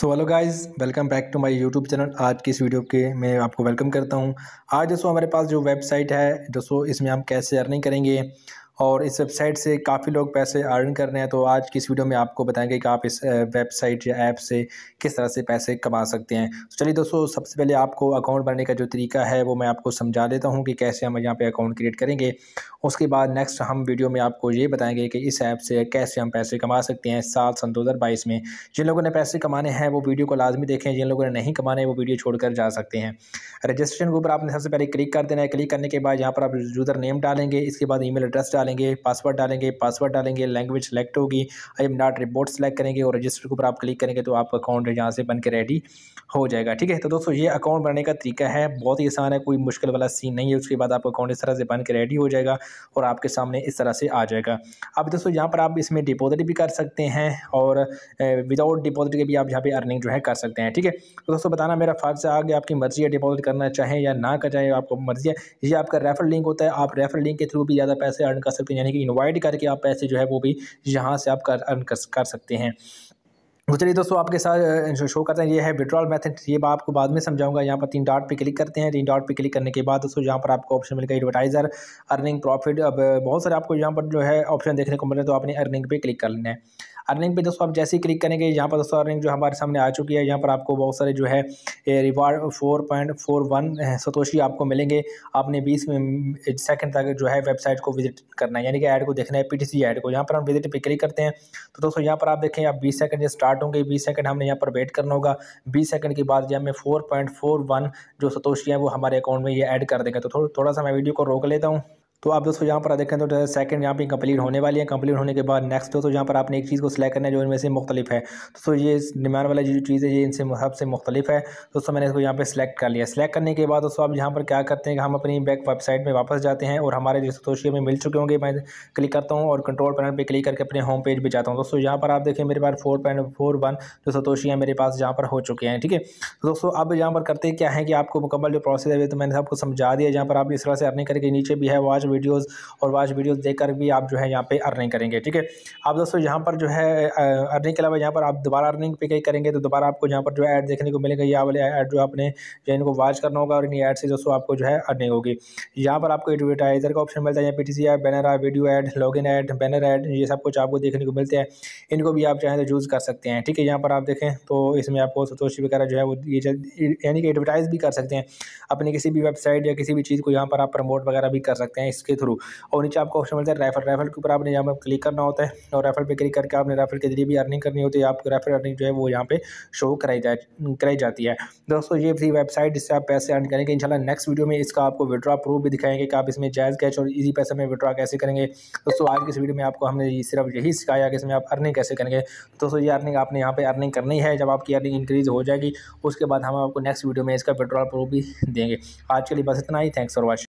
so hello guys welcome back to my YouTube channel आज की इस वीडियो के मैं आपको वेलकम करता हूं आज दोस्तों हमारे पास जो वेबसाइट है दोस्तों इसमें हम कैसे अर्निंग करेंगे और इस वेबसाइट से काफ़ी लोग पैसे अर्न कर रहे हैं तो आज की इस वीडियो में आपको बताएंगे कि आप इस वेबसाइट या ऐप से किस तरह से पैसे कमा सकते हैं तो चलिए दोस्तों सबसे पहले आपको अकाउंट बनाने का जो तरीका है वो मैं आपको समझा देता हूँ कि कैसे हम यहाँ पर अकाउंट क्रिएट करेंगे उसके बाद नेक्स्ट हम वीडियो में आपको ये बताएंगे कि इस ऐप से कैसे हम पैसे कमा सकते हैं साल सन दो में जिन लोगों ने पैसे कमाने हैं वो वीडियो को लाजमी देखें जिन लोगों ने नहीं कमाने वो वीडियो छोड़ जा सकते हैं रजिस्ट्रेशन के ऊपर आपने सबसे पहले क्लिक कर देना है क्लिक करने के बाद यहाँ पर आप यूज़र नेम डालेंगे इसके बाद मेल एड्रेस डालेंगे पासवर्ड डालेंगे पासवर्ड डालेंगे लैंग्वेज सेलेक्ट होगी I am not robot select करेंगे और रजिस्टर के ऊपर आप क्लिक करेंगे तो आपका अकाउंट यहाँ से बन के रेडी हो जाएगा ठीक है तो दोस्तों ये अकाउंट बनाने का तरीका है बहुत ही आसान है कोई मुश्किल वाला सीन नहीं है उसके बाद आपका अकाउंट इस तरह से बन के रेडी हो जाएगा और आपके सामने इस तरह से आ जाएगा अब दोस्तों यहाँ पर आप इसमें डिपोजिट भी कर सकते हैं और विदाउट डिपोजिट के भी आप यहाँ पर अर्निंग जो है कर सकते हैं ठीक है तो दोस्तों बताना मेरा फ़र्ज़ आगे आपकी मर्ज़ी है डिपोजिट करना चाहें या ना कर चाहें आपको मर्ज़ी है ये आपका रेफर लिंक होता है आप रेफर लिंक के थ्रू भी ज़्यादा पैसे अर्न कर सकते हैं यानी कि इन्वाइट करके आप पैसे जो है वो भी यहाँ से आप कर अर्न कर सकते हैं तो चलिए दोस्तों आपके साथ जो शो करते हैं ये है विड्रॉल मेथड ये बात आपको बाद में समझाऊंगा यहाँ पर तीन डॉट पे क्लिक करते हैं तीन डॉट पे क्लिक करने के बाद दोस्तों यहाँ पर आपको ऑप्शन मिलेगा एडवर्टाइजर अर्निंग प्रॉफिट अब बहुत सारे आपको यहाँ पर जो है ऑप्शन देखने को मिल रहे हैं तो आपने अर्निंग पे क्लिक कर लेना है अर्निंग पे दोस्तों आप जैसे ही क्लिक करेंगे यहाँ पर दोस्तों अर्निंग जो हमारे सामने आ चुकी है यहाँ पर आपको बहुत सारे जो है reward four point four one satoshi आपको मिलेंगे आपने बीस सेकेंड तक जो है वेबसाइट को विजिट करना है यानी कि ऐड को देखना है सी ऐड को यहाँ पर हम विजिट पर क्लिक करते हैं तो दोस्तों यहाँ पर आप देखें आप बीस सेकंड स्टार्ट होंगे बीस सेकंड हमने यहाँ पर वेट करना होगा बीस सेकंड के बाद जो हमें फोर पॉइंट फोर वन जो सतोशी है वो हमारे अकाउंट में ये ऐड कर देगा तो थोड़ा सा मैं वीडियो को रोक लेता हूँ तो आप दोस्तों यहाँ पर आप देखें तो सेकंड यहाँ पे कंप्लीट होने वाली है कंप्लीट होने के बाद नेक्स्ट दोस्तों यहाँ पर आपने एक चीज़ को सिलेक्ट करना है जो इनमें से मुख्तलिफ है दोस्तों ये डिमांड वाला जो चीज़ है ये इनसे सबसे मुख्तलिफ है दोस्तों मैंने इसको यहाँ पर सिलेक्ट कर लिया सिलेक्ट करने के बाद दोस्तों आप यहाँ पर क्या करते हैं कि हम अपनी बैक वेबसाइट में वापस जाते हैं और हमारे जो दोषी में मिल चुके होंगे मैं क्लिक करता हूँ और कंट्रोल पैनल पर क्लिक करके अपने होम पेज पर जाता हूँ दोस्तों यहाँ पर आप देखें मेरे पास फोर पॉइंट फोर वन जो सतोशियाँ मेरे पास यहाँ पर हो चुके हैं ठीक है दोस्तों अब यहाँ पर करते क्या है कि आपको मुकम्मल जो प्रोसेस है तो मैंने आपको समझा दिया जहाँ पर आप इस तरह से अर्निंग करके नीचे भी है वॉच वीडियोज़ और वाच देख कर भी आप जो है यहाँ पे अर्निंग करेंगे ठीक है आप दोस्तों यहाँ पर जो है अर्निंग के अलावा यहाँ पर आप दोबारा अर्निंग पे कहीं करेंगे तो दोबारा आपको यहाँ पर जो है ऐड देखने को मिलेगा यहाँ वाले ऐड जो आपने जो इनको वॉच करना होगा और इन ऐड से दोस्तों आपको जो है अर्निंग होगी यहाँ पर आपको एडवर्टाइजर का ऑप्शन मिलता है यहाँ पी टी ऐड बैनर आ video ad in ad banner ad ये सब कुछ आपको देखने को मिलते हैं इनको भी आप चाहें तो यूज़ कर सकते हैं ठीक है यहाँ पर आप देखें तो इसमें आपको सतोशी वगैरह जो है वो ये यानी कि एडवर्टाइज़ भी कर सकते हैं अपनी किसी भी वेबसाइट या किसी भी चीज़ को यहाँ पर आप प्रमोट वगैरह भी कर सकते हैं इस के थ्रू और नीचे आपको ऑप्शन मिलता है राइफल राइफल के ऊपर आपने यहाँ पर क्लिक करना होता है और राइफल पर क्लिक करके आपने राइफल के जरिए भी अर्निंग करनी होती है आपको राइफल अर्निंग जो है वो यहाँ पर शो कराई जाए कराई जाती है दोस्तों ये फ्री वेबसाइट जिससे आप पैसे अर्न करेंगे इनशाला नेक्स्ट वीडियो में इसका आपको विड्रा प्रूफ भी दिखाएंगे कि आप इसमें जायज़ कैश और ईजी पैसे में विड्रा कैसे करेंगे दोस्तों आज की इस वीडियो में आपको हमने सिर्फ यही सिखाया कि इसमें आप अर्निंग कैसे करेंगे दोस्तों ये अर्निंग आपने यहाँ पर अर्निंग करनी है जब आपकी अर्निंग इंक्रीज़ हो जाएगी उसके बाद हम आपको नेक्स्ट वीडियो में इसका विड्रॉल प्रूफ भी देंगे आज के लिए बस इतना ही थैंक्स फॉर वॉचिंग